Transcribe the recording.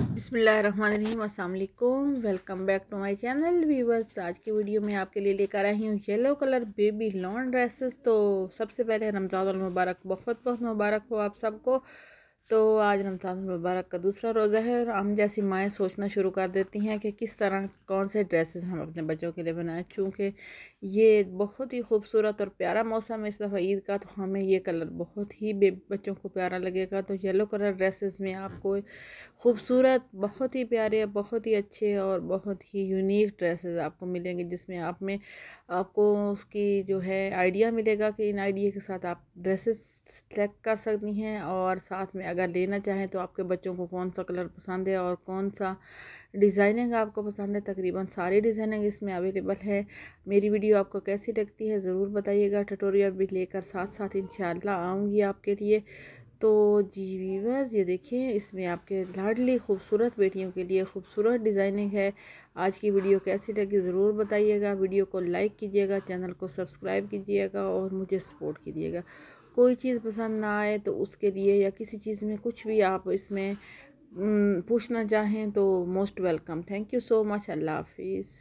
बसमीम welcome back to my channel viewers आज की वीडियो में आपके लिए लेकर आई हूँ yellow colour baby lawn dresses तो सबसे पहले रमज़ान मुबारक बहुत बहुत मुबारक हो आप सबको तो आज रमज़ान मुबारक का दूसरा रोज़ा है और हम जैसी माएँ सोचना शुरू कर देती हैं कि किस तरह कौन से ड्रेसेस हम अपने बच्चों के लिए बनाएं चूँकि ये बहुत ही खूबसूरत और प्यारा मौसम है इस दफ़ा ईद का तो हमें ये कलर बहुत ही बच्चों को प्यारा लगेगा तो येलो कलर ड्रेसेस में आपको खूबसूरत बहुत ही प्यारे बहुत ही अच्छे और बहुत ही यूनिक ड्रेसेस आपको मिलेंगे जिसमें आप में आपको उसकी जो है आइडिया मिलेगा कि इन आइडिया के साथ आप ड्रेसेस सेलेक्ट कर सकती हैं और साथ में अगर लेना चाहें तो आपके बच्चों को कौन सा कलर पसंद है और कौन सा डिज़ाइनिंग आपको पसंद है तकरीबन सारी डिज़ाइनिंग इसमें अवेलेबल है मेरी वीडियो आपको कैसी लगती है ज़रूर बताइएगा टटोरियल भी लेकर साथ साथ इन आऊँगी आपके लिए तो जी वीवर्स ये देखें इसमें आपके लाडली खूबसूरत बेटियों के लिए खूबसूरत डिज़ाइनिंग है आज की वीडियो कैसी लगी ज़रूर बताइएगा वीडियो को लाइक कीजिएगा चैनल को सब्सक्राइब कीजिएगा और मुझे सपोर्ट कीजिएगा कोई चीज़ पसंद ना आए तो उसके लिए या किसी चीज़ में कुछ भी आप इसमें पूछना चाहें तो most welcome thank you so much Allah हाफिज़